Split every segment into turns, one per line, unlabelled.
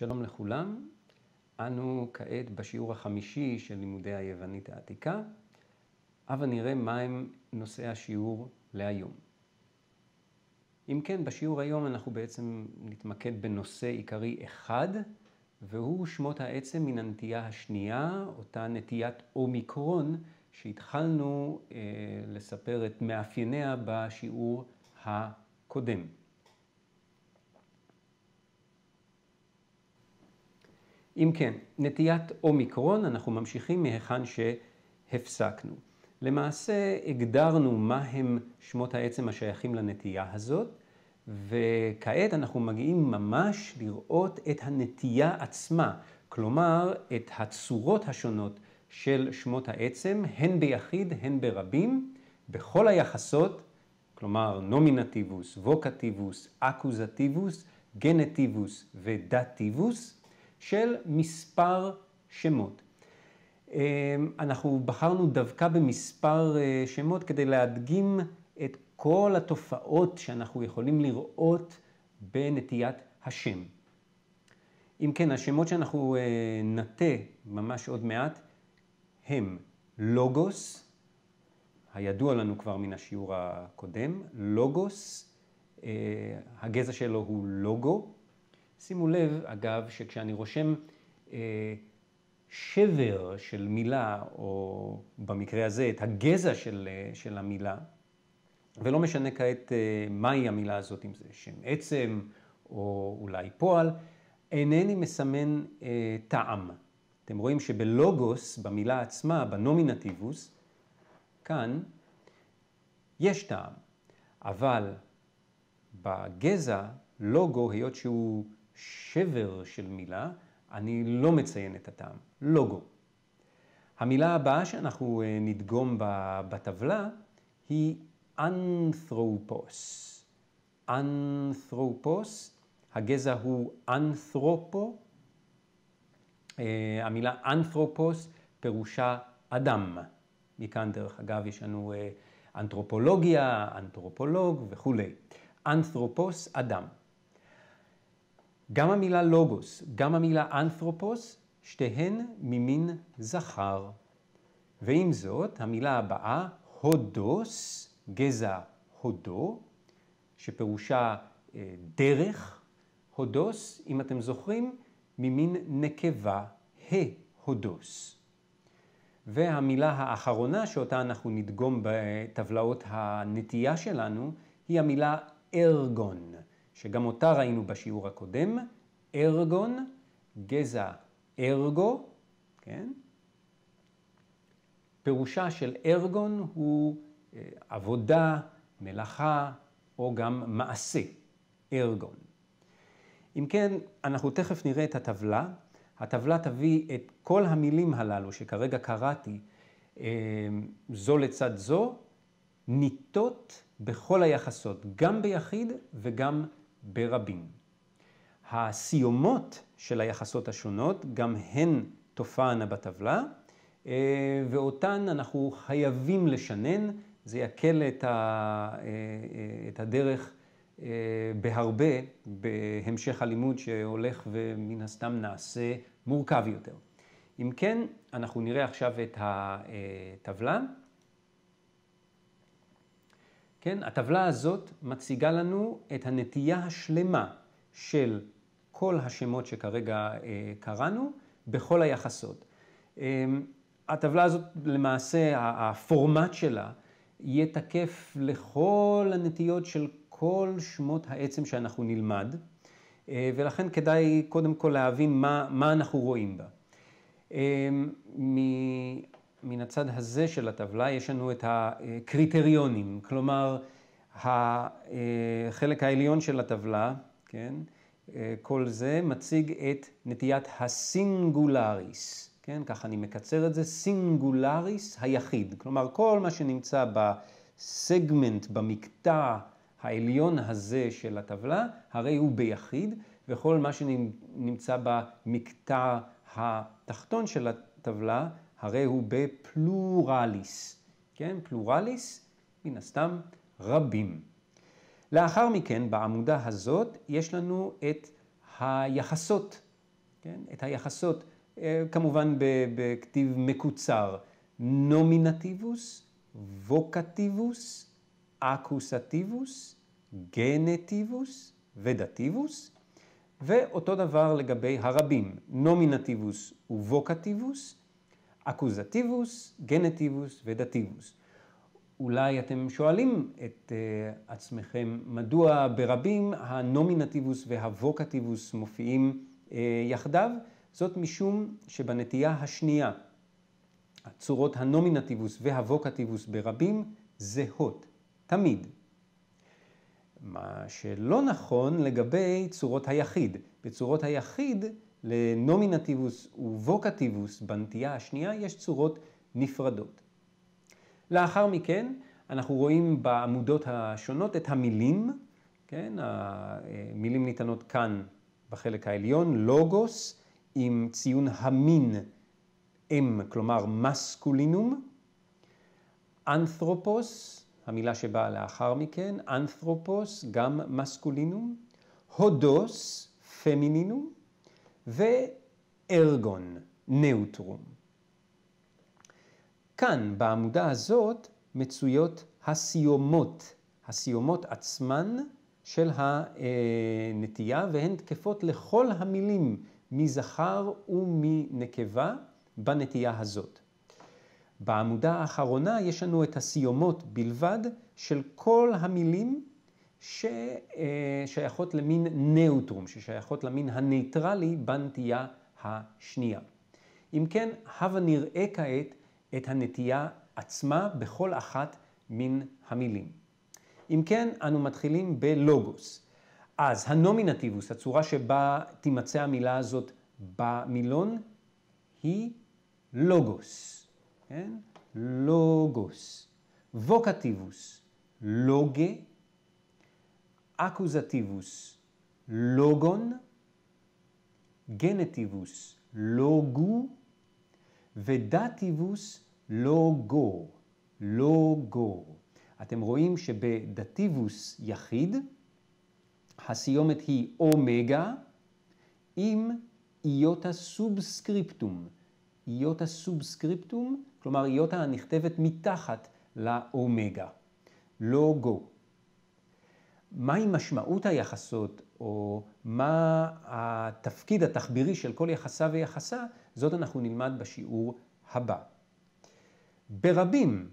שלום לכולם, אנו כעת בשיעור החמישי של לימודי היוונית העתיקה, הבה נראה מהם נושאי השיעור להיום. אם כן, בשיעור היום אנחנו בעצם נתמקד בנושא עיקרי אחד, והוא שמות העצם מן הנטייה השנייה, אותה נטיית אומיקרון, שהתחלנו אה, לספר את מאפייניה בשיעור הקודם. אם כן, נטיית אומיקרון, אנחנו ממשיכים מהיכן שהפסקנו. למעשה הגדרנו מהם שמות העצם השייכים לנטייה הזאת, וכעת אנחנו מגיעים ממש לראות את הנטייה עצמה, כלומר את הצורות השונות של שמות העצם, הן ביחיד הן ברבים, בכל היחסות, כלומר נומינטיבוס, ווקטיבוס, אקוזטיבוס, גנטיבוס ודטיבוס, של מספר שמות. אמ, אנחנו בחרנו דווקא במספר אה, שמות כדי להדגים את כל התופעות שאנחנו יכולים לראות בנטיית השם. אם כן, השמות שאנחנו אה, נטה ממש עוד מעט הם לוגוס, הידוע לנו כבר מן השיעור הקודם, לוגוס, אה, הגזע שלו הוא לוגו, שימו לב, אגב, שכשאני רושם אה, שבר של מילה, או במקרה הזה את הגזע של, אה, של המילה, ולא משנה כעת אה, מהי המילה הזאת, אם זה שם עצם או אולי פועל, אינני מסמן אה, טעם. אתם רואים שבלוגוס, במילה עצמה, בנומינטיבוס, כאן, יש טעם, אבל בגזע, לוגו, היות שהוא שבר של מילה, אני לא מציין את הטעם, לוגו. המילה הבאה שאנחנו אה, נדגום בטבלה היא אנתרופוס. אנתרופוס, הגזע הוא אנתרופו. אה, המילה אנתרופוס פירושה אדם. מכאן דרך אגב יש לנו אה, אנתרופולוגיה, אנתרופולוג וכולי. אנתרופוס, אדם. גם המילה לוגוס, גם המילה אנתרופוס, שתיהן ממין זכר. ועם זאת, המילה הבאה, הודוס, גזע הודו, שפירושה אה, דרך, הודוס, אם אתם זוכרים, ממין נקבה, ה-הודוס. והמילה האחרונה שאותה אנחנו נדגום בטבלאות הנטייה שלנו, היא המילה ארגון. שגם אותה ראינו בשיעור הקודם, ארגון, גזע ארגו, כן? פירושה של ארגון הוא אה, עבודה, מלאכה או גם מעשה, ארגון. אם כן, אנחנו תכף נראה את הטבלה. הטבלה תביא את כל המילים הללו שכרגע קראתי, אה, זו לצד זו, ניטות בכל היחסות, גם ביחיד וגם ברבים. הסיומות של היחסות השונות, גם הן תופענה בטבלה, אה, ואותן אנחנו חייבים לשנן, זה יקל את, אה, אה, הדרך בהרבה בהמשך הלימוד שהולך ומן הסתם נעשה מורכב יותר. אם כן, אנחנו נראה עכשיו את הטבלה. כן, הטבלה הזאת מציגה לנו את הנטייה השלמה של כל השמות שכרגע אה, קראנו בכל היחסות. אמ, הטבלה הזאת למעשה, הפורמט שלה יהיה תקף לכל הנטיות של כל שמות העצם שאנחנו נלמד, אה, ולכן כדאי קודם כל להבין מה, מה אנחנו רואים בה. אמ, מן הצד הזה של הטבלה יש לנו את הקריטריונים, כלומר החלק העליון של הטבלה, כן, כל זה מציג את נטיית הסינגולריס, כן, ככה אני מקצר את זה, סינגולריס היחיד, כלומר כל מה שנמצא בסגמנט, במקטע העליון הזה של הטבלה, הרי הוא ביחיד, וכל מה שנמצא במקטע התחתון של הטבלה, הרי הוא בפלורליס, כן? פלורליס, מן הסתם רבים. לאחר מכן, בעמודה הזאת, יש לנו את היחסות, כן? את היחסות, אה, כמובן בכתיב מקוצר, נומינטיבוס, ווקטיבוס, אקוסטיבוס, גנטיבוס ודטיבוס, ואותו דבר לגבי הרבים, נומינטיבוס ווקטיבוס, אקוזטיבוס, גנטיבוס ודטיבוס. אולי אתם שואלים את uh, עצמכם, מדוע ברבים הנומינטיבוס והווקטיבוס מופיעים uh, יחדיו? זאת משום שבנטייה השנייה, הצורות הנומינטיבוס והווקטיבוס ברבים זהות, תמיד. מה שלא נכון לגבי צורות היחיד. בצורות היחיד לנומינטיבוס ווקטיבוס בנטייה השנייה יש צורות נפרדות. לאחר מכן אנחנו רואים בעמודות השונות את המילים, כן, המילים אה, ניתנות כאן בחלק העליון, לוגוס עם ציון המין אם, כלומר מסקולינום, אנתרופוס, המילה שבאה לאחר מכן, אנתרופוס, גם מסקולינום, הודוס, פמינינום, וארגון, נאוטרום. כאן, בעמודה הזאת, מצויות הסיומות, הסיומות עצמן של הנטייה, והן תקפות לכל המילים מזכר ומנקבה בנטייה הזאת. בעמודה האחרונה יש לנו את הסיומות בלבד של כל המילים ששייכות אה, למין ניאוטרום, ששייכות למין הניטרלי בנטייה השנייה. אם כן, הבה נראה כעת את הנטייה עצמה בכל אחת מן המילים. אם כן, אנו מתחילים בלוגוס. אז הנומינטיבוס, הצורה שבה תימצא המילה הזאת במילון, היא לוגוס. כן? לוגוס. ווקטיבוס, לוגה. אקוזטיבוס לוגון, גנטיבוס לוגו ודטיבוס לוגו, לוגו. אתם רואים שבדטיבוס יחיד הסיומת היא אומגה עם איוטה סובסקריפטום. איוטה סובסקריפטום, כלומר איוטה הנכתבת מתחת לאומגה. לוגו. מהי משמעות היחסות, או מה התפקיד התחבירי של כל יחסה ויחסה, זאת אנחנו נלמד בשיעור הבא. ברבים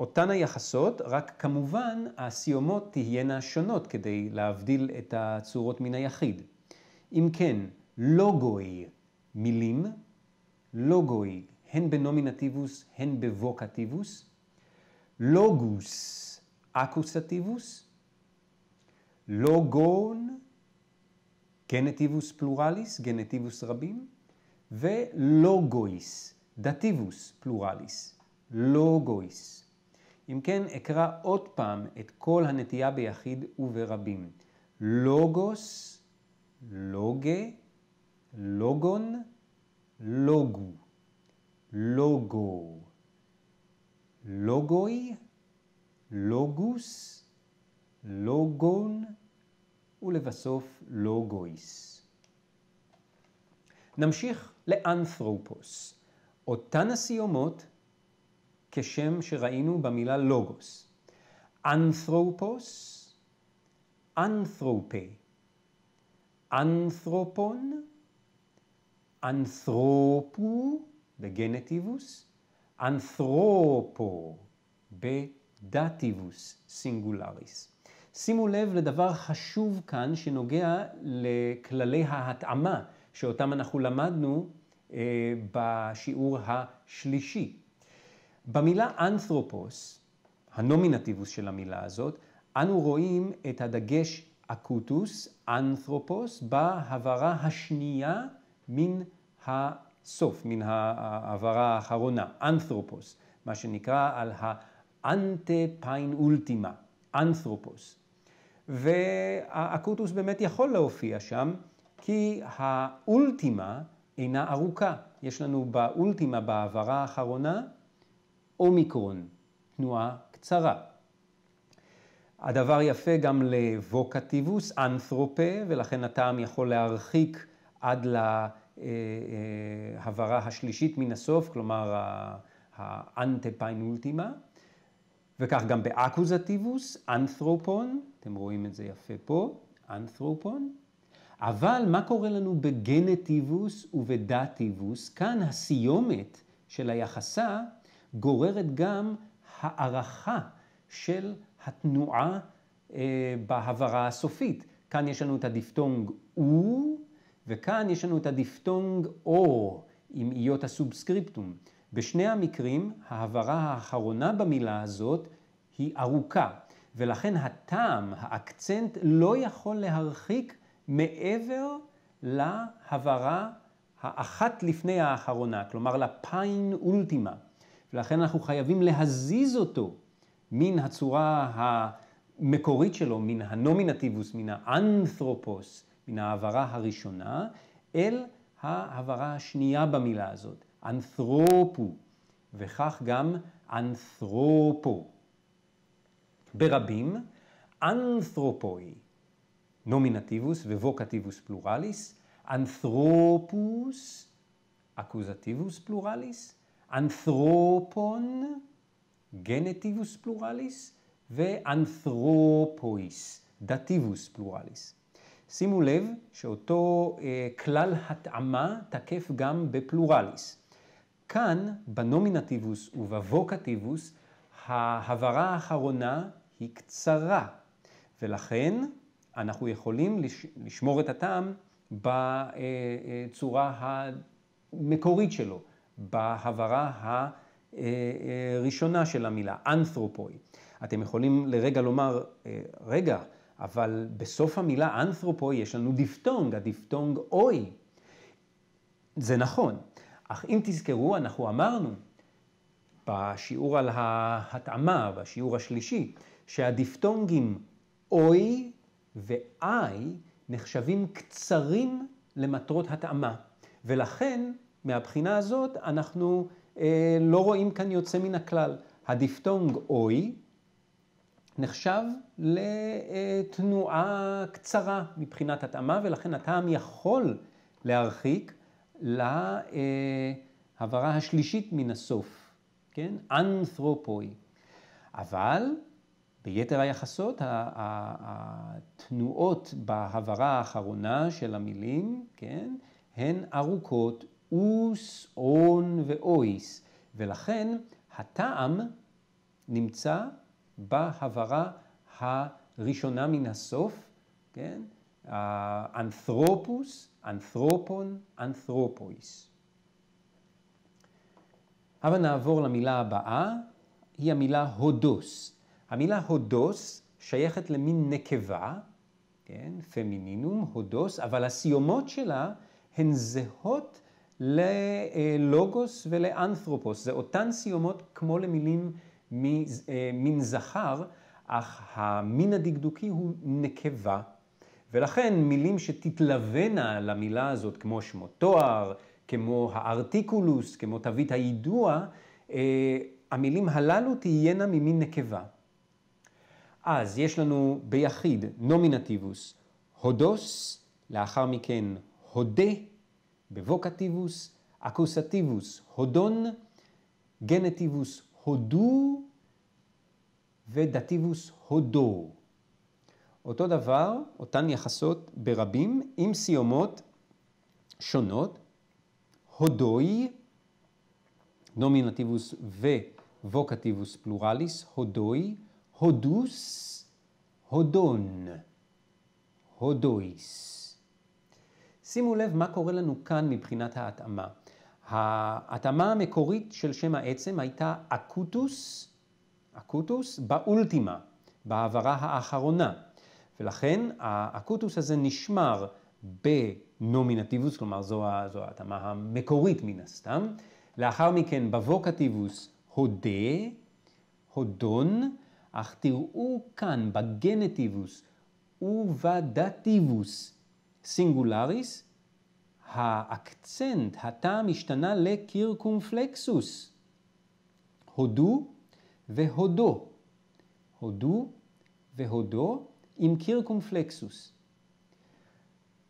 אותן היחסות, רק כמובן הסיומות תהיינה שונות כדי להבדיל את הצורות מן היחיד. אם כן, לוגוי לא מילים, לוגוי לא הן בנומינטיבוס הן בווקטיבוס, לוגוס לא אקוסטיבוס, לוגון, גנטיבוס פלורליס, גנטיבוס רבים, ולוגויס, דטיבוס פלורליס, לוגויס. אם כן, אקרא עוד פעם את כל הנטייה ביחיד וברבים. לוגוס, לוגה, לוגון, לוגו, לוגו, לוגוי, לוגוס, לוגון ולבסוף לוגויס. נמשיך לאנתרופוס, אותן הסיומות כשם שראינו במילה לוגוס. אנתרופוס, אנתרופה, אנתרופון, אנתרופו בגנטיבוס, אנתרופו בדטיבוס סינגולריס. שימו לב לדבר חשוב כאן שנוגע לכללי ההתאמה שאותם אנחנו למדנו אה, בשיעור השלישי. במילה אנתרופוס, הנומינטיבוס של המילה הזאת, אנו רואים את הדגש אקוטוס, אנתרופוס, בהברה השנייה מן הסוף, מן ההברה האחרונה, אנתרופוס, מה שנקרא על האנטה פיין אולטימה, אנתרופוס. והאקוטוס באמת יכול להופיע שם, כי האולטימה אינה ארוכה. יש לנו באולטימה, בהעברה האחרונה, אומיקרון, תנועה קצרה. הדבר יפה גם לווקטיבוס, אנתרופה, ולכן הטעם יכול להרחיק עד להעברה השלישית מן הסוף, כלומר האנטפיין אולטימה. וכך גם באקוזטיבוס, אנתרופון, אתם רואים את זה יפה פה, אנתרופון. אבל מה קורה לנו בגנטיבוס ובדטיבוס? כאן הסיומת של היחסה גוררת גם הערכה של התנועה אה, בהברה הסופית. כאן יש לנו את הדיפטונג או, וכאן יש לנו את הדיפטונג או, עם איות הסובסקריפטום. בשני המקרים ההברה האחרונה במילה הזאת היא ארוכה, ולכן הטעם, האקצנט, לא יכול להרחיק מעבר להברה האחת לפני האחרונה, כלומר לפיין אולטימה. ולכן אנחנו חייבים להזיז אותו מן הצורה המקורית שלו, מן הנומינטיבוס, מן האנתרופוס, מן ההברה הראשונה, אל ההברה השנייה במילה הזאת. אנתרופו, וכך גם אנתרופו. ברבים, אנתרופוי, נומינטיבוס ווקטיבוס פלורליס, אנתרופוס, אקוזטיבוס פלורליס, אנתרופון, גנטיבוס פלורליס, ואנתרופויס, דטיבוס פלורליס. שימו לב שאותו אה, כלל התאמה תקף גם בפלורליס. כאן, בנומינטיבוס ובווקטיבוס, ההברה האחרונה היא קצרה, ולכן אנחנו יכולים לש... לשמור את הטעם בצורה אה, אה, המקורית שלו, בהברה הראשונה אה, של המילה, אנתרופוי. אתם יכולים לרגע לומר, רגע, אבל בסוף המילה אנתרופוי יש לנו דיפטונג, הדיפטונג אוי. זה נכון, אך אם תזכרו, אנחנו אמרנו בשיעור על ההתאמה, בשיעור השלישי, שהדיפטונגים אוי ואיי נחשבים קצרים למטרות התאמה. ולכן, מהבחינה הזאת, אנחנו אה, לא רואים כאן יוצא מן הכלל. הדיפטונג אוי נחשב לתנועה קצרה מבחינת התאמה, ולכן הטעם יכול להרחיק להעברה השלישית מן הסוף, כן? אנתרופוי. אבל ביתר היחסות, התנועות בהברה האחרונה של המילים, כן, הן ארוכות, אוס, און ואויס, ולכן הטעם נמצא בהעברה הראשונה מן הסוף, כן, ‫אנתרופוס, אנתרופון, אנתרופויס. ‫הבה נעבור למילה הבאה, היא המילה הודוס. המילה הודוס שייכת למין נקבה, כן, פמינינום, הודוס, אבל הסיומות שלה הן זהות ללוגוס ולאנתרופוס. זה אותן סיומות כמו למילים אה, מין זכר, אך המין הדקדוקי הוא נקבה. ולכן מילים שתתלווינה למילה הזאת, כמו שמות תואר, כמו הארטיקולוס, כמו תווית היידוע, אה, המילים הללו תהיינה ממין נקבה. אז יש לנו ביחיד נומינטיבוס, הודוס, לאחר מכן הודה, בבוקטיבוס, אקוסטיבוס, הודון, גנטיבוס, הודו, ודטיבוס, הודו. אותו דבר, אותן יחסות ברבים עם סיומות שונות, הודוי, נומינטיבוס וווקטיבוס פלורליס, הודוי, הודוס, הודון, הודויס. שימו לב מה קורה לנו כאן מבחינת ההתאמה. ההתאמה המקורית של שם העצם הייתה אקוטוס, אקוטוס באולטימה, בהעברה האחרונה. ולכן האקוטוס הזה נשמר בנומינטיבוס, כלומר זו, זו ההתאמה המקורית מן הסתם. לאחר מכן בווקטיבוס הודה, הודון, אך תראו כאן בגנטיבוס ובדטיבוס סינגולריס, האקצנט, הטעם השתנה לקירקומפלקסוס. הודו והודו. הודו והודו, עם קירקומפלקסוס.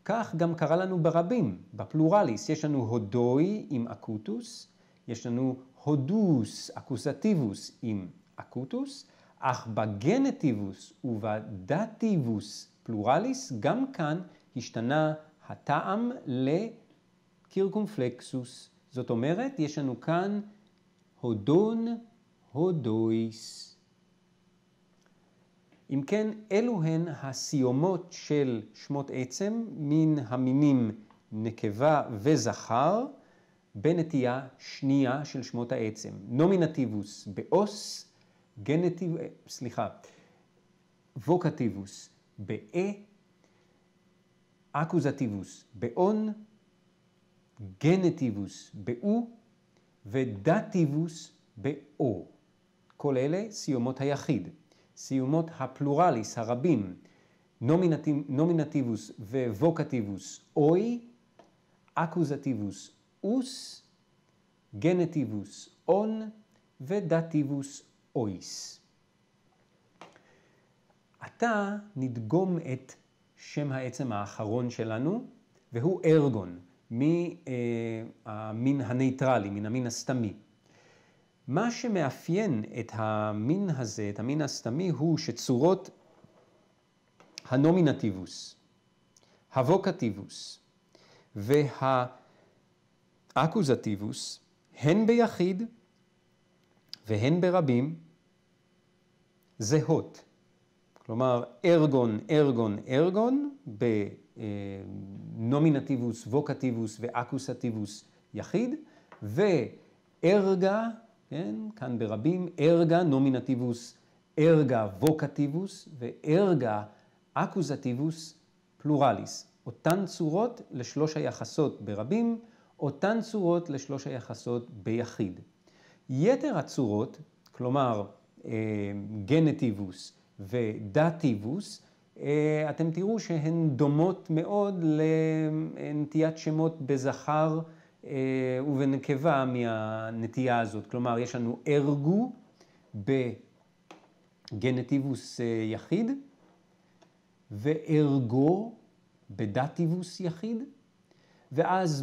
כך גם קרה לנו ברבים, בפלורליס. יש לנו הודוי עם אקוטוס, יש לנו הודוס אקוסטיבוס עם אקוטוס, אך בגנטיבוס ובדטיבוס פלורליס, גם כאן השתנה הטעם לקירקומפלקסוס. זאת אומרת, יש לנו כאן הודון הודויס. אם כן, אלו הן הסיומות של שמות עצם מן המינים נקבה וזכר בנטייה שנייה של שמות העצם. נומינטיבוס באוס, גנטיב... אה, סליחה, ווקטיבוס באה, אקוזטיבוס באון, גנטיבוס באו ודטיבוס באו. כל אלה סיומות היחיד. סיומות הפלורליס, הרבים, נומינטיבוס ווקטיבוס אוי, אקוזטיבוס אוס, גנטיבוס און ודטיבוס אויס. עתה נדגום את שם העצם האחרון שלנו, והוא ארגון, מהמין אה, הנייטרלי, מן המין הסתמי. מה שמאפיין את המין הזה, את המין הסתמי, הוא שצורות הנומינטיבוס, הווקטיבוס והאקוזטיבוס, הן ביחיד והן ברבים, זהות. כלומר, ארגון, ארגון, ארגון, בנומינטיבוס, אה, ווקטיבוס ואקוסטיבוס יחיד, וארגה כן? כאן ברבים, ארגה נומינטיבוס, ארגה ווקטיבוס וארגה אקוזטיבוס פלורליס. אותן צורות לשלוש היחסות ברבים, אותן צורות לשלוש היחסות ביחיד. יתר הצורות, כלומר אה, גנטיבוס ודטיבוס, אה, אתם תראו שהן דומות מאוד לנטיית שמות בזכר. אה, ובנקבה מהנטייה הזאת. כלומר, יש לנו ארגו בגנטיבוס אה, יחיד, וארגו בדטיבוס יחיד, ואז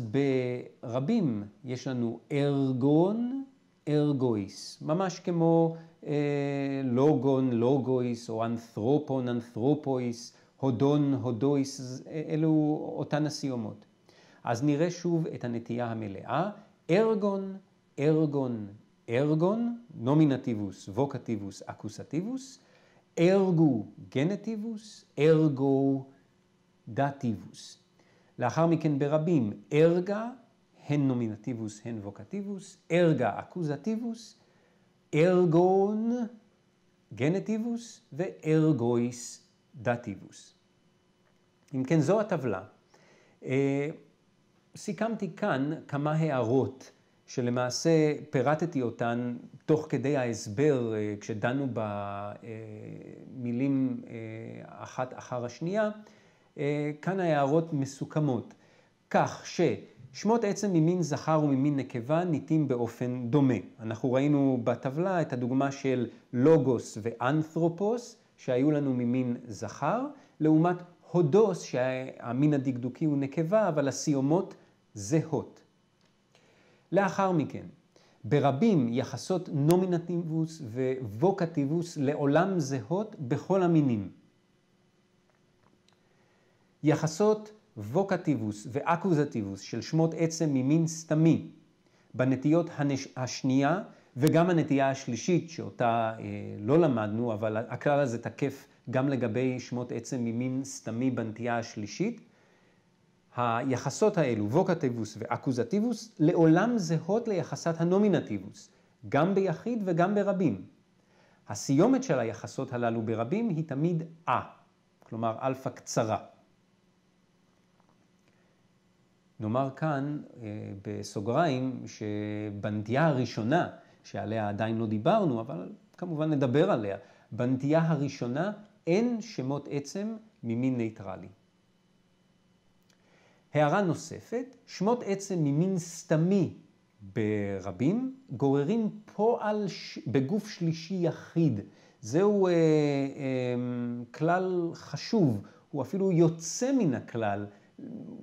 ברבים יש לנו ארגון, ארגויס, ממש כמו אה, לוגון, לוגויס, או אנתרופון, אנתרופויס, הודון, הודויס, אה, אלו אותן הסיומות. אז נראה שוב את הנטייה המלאה, ארגון, ארגון, ארגון, נומינטיבוס, ווקטיבוס, אקוסטיבוס, ארגו גנטיבוס, ארגו דטיבוס. לאחר מכן ברבים, ארגה, הן נומינטיבוס, הן ווקטיבוס, ארגה אקוזטיבוס, ארגון גנטיבוס וארגויס דטיבוס. אם כן, זו הטבלה. אה, סיכמתי כאן כמה הערות שלמעשה פירטתי אותן תוך כדי ההסבר אה, כשדנו במילים אה, אה, אחת אחר השנייה. כאן ההערות מסוכמות, כך ששמות עצם ממין זכר וממין נקבה ניתים באופן דומה. אנחנו ראינו בטבלה את הדוגמה של לוגוס ואנתרופוס, שהיו לנו ממין זכר, לעומת הודוס, שהמין הדקדוקי הוא נקבה, אבל הסיומות זהות. לאחר מכן, ברבים יחסות נומינטיבוס וווקטיבוס לעולם זהות בכל המינים. יחסות ווקטיבוס ואקוזטיבוס של שמות עצם ממין סתמי בנטיות הנש... השנייה וגם הנטייה השלישית שאותה אה, לא למדנו, אבל הכלל הזה תקף גם לגבי שמות עצם ממין סתמי בנטייה השלישית, היחסות האלו, ווקטיבוס ואקוזטיבוס, לעולם זהות ליחסת הנומינטיבוס, גם ביחיד וגם ברבים. הסיומת של היחסות הללו ברבים היא תמיד אה, כלומר אלפא קצרה. נאמר כאן אה, בסוגריים שבנטייה הראשונה, שעליה עדיין לא דיברנו, אבל כמובן נדבר עליה, בנטייה הראשונה אין שמות עצם ממין נייטרלי. הערה נוספת, שמות עצם ממין סתמי ברבים גוררים פועל ש... בגוף שלישי יחיד. זהו אה, אה, כלל חשוב, הוא אפילו יוצא מן הכלל,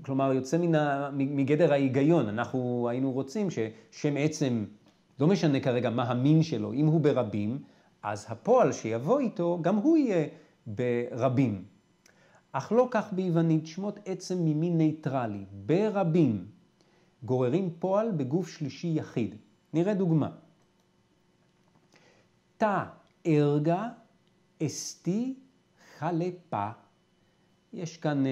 כלומר יוצא מן ה... מגדר ההיגיון. אנחנו היינו רוצים ששם עצם, לא משנה כרגע מה המין שלו, אם הוא ברבים, אז הפועל שיבוא איתו, גם הוא יהיה ברבים. אך לא כך ביוונית שמות עצם ממין נייטרלי, ברבים, גוררים פועל בגוף שלישי יחיד. נראה דוגמה. תא ארגה אסתי חלפה. יש כאן אה,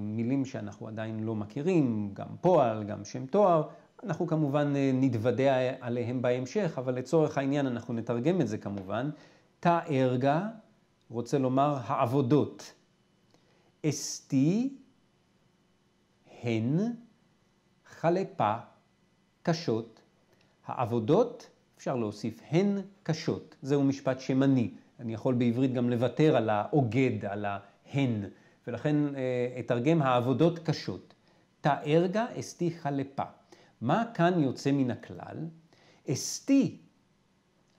מילים שאנחנו עדיין לא מכירים, גם פועל, גם שם תואר. אנחנו כמובן אה, נתוודע עליהם בהמשך, אבל לצורך העניין אנחנו נתרגם את זה כמובן. תא ארגה רוצה לומר העבודות. אסתי הן חלפה קשות. העבודות, אפשר להוסיף, הן קשות. זהו משפט שמני. אני יכול בעברית גם לוותר על האוגד, על ההן, ולכן אה, אתרגם העבודות קשות. תארגה ארגה אסתי חלפה. מה כאן יוצא מן הכלל? אסתי,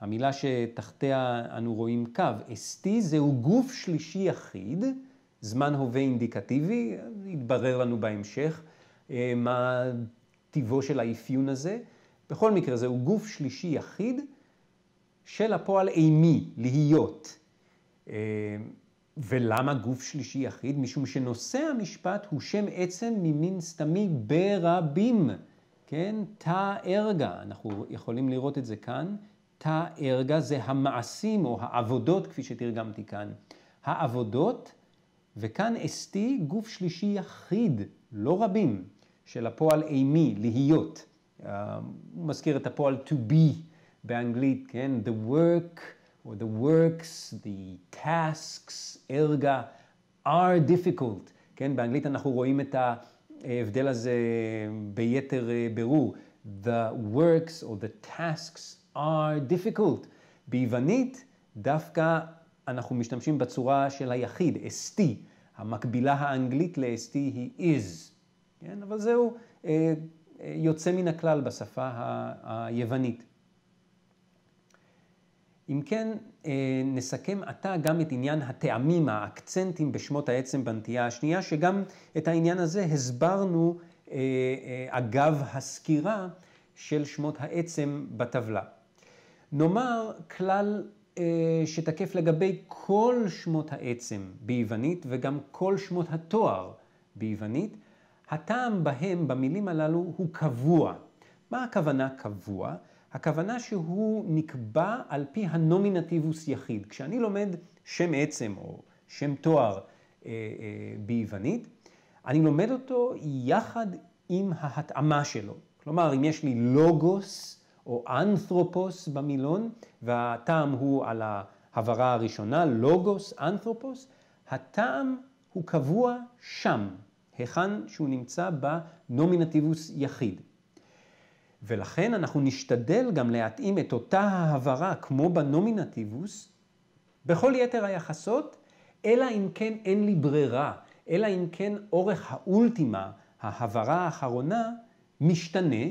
המילה שתחתיה אנו רואים קו, אסתי זהו גוף שלישי יחיד, זמן הווה אינדיקטיבי, יתברר לנו בהמשך אה, מה טיבו של האפיון הזה. בכל מקרה, זהו גוף שלישי יחיד של הפועל אימי, להיות. אה, ולמה גוף שלישי יחיד? משום שנושא המשפט הוא שם עצם ממין סתמי ברבים, כן? תא ארגה, אנחנו יכולים לראות את זה כאן. תא ארגה זה המעשים או העבודות, כפי שתרגמתי כאן. העבודות וכאן אסתי גוף שלישי יחיד, לא רבים, של הפועל אימי, להיות. אה, הוא uh, מזכיר את הפועל to be באנגלית, כן? The work or the works, the tasks, ארגה, are difficult, כן? באנגלית אנחנו רואים את ההבדל הזה ביתר אה, ברור. The works or the tasks are difficult. ביוונית דווקא אנחנו משתמשים בצורה של היחיד, ST. המקבילה האנגלית ל-ST היא is. כן? אבל זהו אה, אה, יוצא מן הכלל בשפה ה- היוונית. אם כן, אה, נסכם עתה גם את עניין הטעמים, האקצנטים בשמות העצם בנטייה השנייה, שגם את העניין הזה הסברנו אגב הסקירה של שמות העצם בטבלה. נאמר כלל אה, שתקף לגבי כל שמות העצם ביוונית וגם כל שמות התואר ביוונית. הטעם בהם, במילים הללו, הוא קבוע. מה הכוונה קבוע? הכוונה שהוא נקבע על פי הנומינטיבוס יחיד. כשאני לומד שם עצם או שם תואר אה, אה, ביוונית, אני לומד אותו יחד עם ההתאמה שלו. כלומר, אם יש לי לוגוס, או אנתרופוס במילון, והטעם הוא על ההברה הראשונה, לוגוס, אנתרופוס, הטעם הוא קבוע שם, היכן שהוא נמצא בנומינטיבוס יחיד. ולכן אנחנו נשתדל גם להתאים את אותה ההברה כמו בנומינטיבוס בכל יתר היחסות, אלא אם כן אין לי ברירה, אלא אם כן אורך האולטימה, ההברה האחרונה, משתנה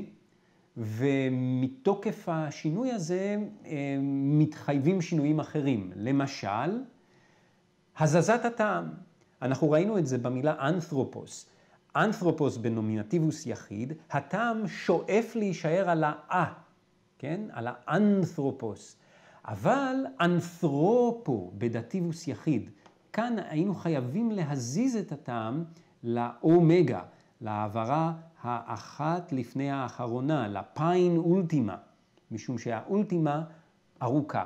ומתוקף השינוי הזה אה, מתחייבים שינויים אחרים. למשל, הזזת הטעם. אנחנו ראינו את זה במילה אנתרופוס. אנתרופוס בנומינטיבוס יחיד, הטעם שואף להישאר על האה, כן? על האנתרופוס. אבל אנתרופו בדטיבוס יחיד. כאן היינו חייבים להזיז את הטעם לאומגה, להעברה האחת לפני האחרונה, לפיין אולטימה, משום שהאולטימה ארוכה.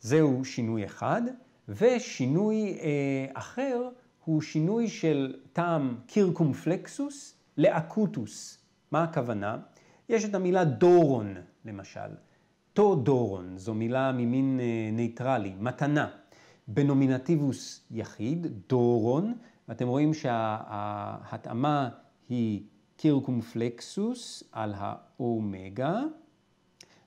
זהו שינוי אחד, ושינוי אה, אחר הוא שינוי של טעם קירקומפלקסוס לאקוטוס. מה הכוונה? יש את המילה דורון, למשל. תו דורון, זו מילה ממין אה, נייטרלי, מתנה. בנומינטיבוס יחיד, דורון, אתם רואים שההתאמה היא קירקומפלקסוס על האומגה,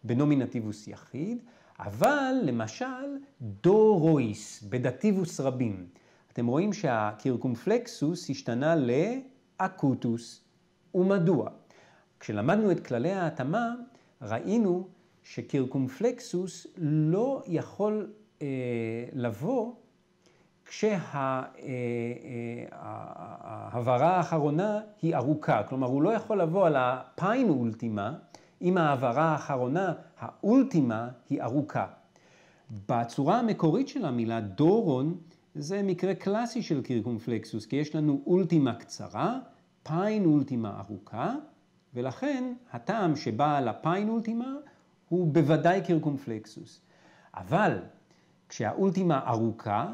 בנומינטיבוס יחיד, אבל למשל דורויס, בדטיבוס רבים. אתם רואים שהקירקומפלקסוס השתנה לאקוטוס, ומדוע? כשלמדנו את כללי ההתאמה, ראינו שקירקומפלקסוס לא יכול אה, לבוא כשההעברה אה, אה, האחרונה היא ארוכה. כלומר, הוא לא יכול לבוא על הפיין אולטימה אם ההעברה האחרונה, האולטימה, היא ארוכה. בצורה המקורית של המילה דורון, זה מקרה קלאסי של קירקומפלקסוס, כי יש לנו אולטימה קצרה, פיין אולטימה ארוכה, ולכן הטעם שבא על הפיין אולטימה הוא בוודאי קירקומפלקסוס. אבל כשהאולטימה ארוכה,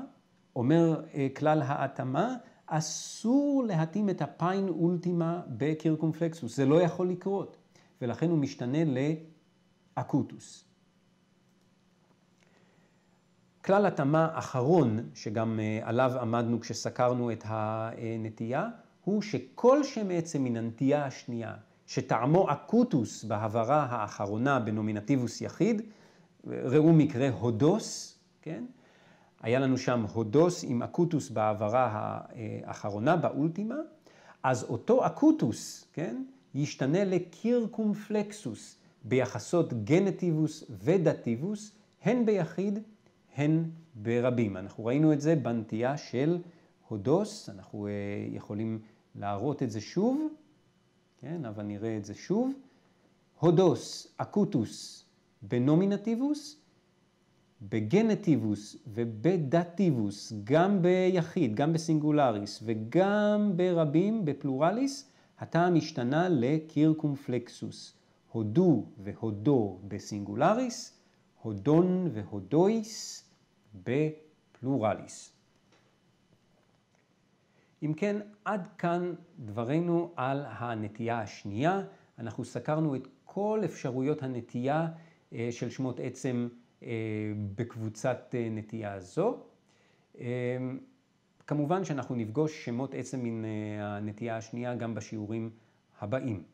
אומר אה, כלל ההתאמה, אסור להתאים את הפיין אולטימה בקירקומפלקסוס, זה לא יכול לקרות, ולכן הוא משתנה לאקוטוס. כלל התאמה אחרון, שגם אה, עליו עמדנו כשסקרנו את הנטייה, הוא שכל שם עצם מן הנטייה השנייה, שטעמו אקוטוס בהברה האחרונה בנומינטיבוס יחיד, ראו מקרה הודוס, כן? היה לנו שם הודוס עם אקוטוס בהעברה האחרונה, באולטימה, אז אותו אקוטוס, כן, ישתנה לקירקומפלקסוס ביחסות גנטיבוס ודטיבוס, הן ביחיד, הן ברבים. אנחנו ראינו את זה בנטייה של הודוס, אנחנו אה, יכולים להראות את זה שוב, כן, אבל נראה את זה שוב. הודוס, אקוטוס, בנומינטיבוס, בגנטיבוס ובדטיבוס, גם ביחיד, גם בסינגולריס וגם ברבים, בפלורליס, הטעם השתנה לקירקומפלקסוס. הודו והודו בסינגולריס, הודון והודויס בפלורליס. אם כן, עד כאן דברינו על הנטייה השנייה. אנחנו סקרנו את כל אפשרויות הנטייה אה, של שמות עצם. אה, בקבוצת אה, נטייה הזו. אה, כמובן שאנחנו נפגוש שמות עצם מן הנטייה השנייה גם בשיעורים הבאים.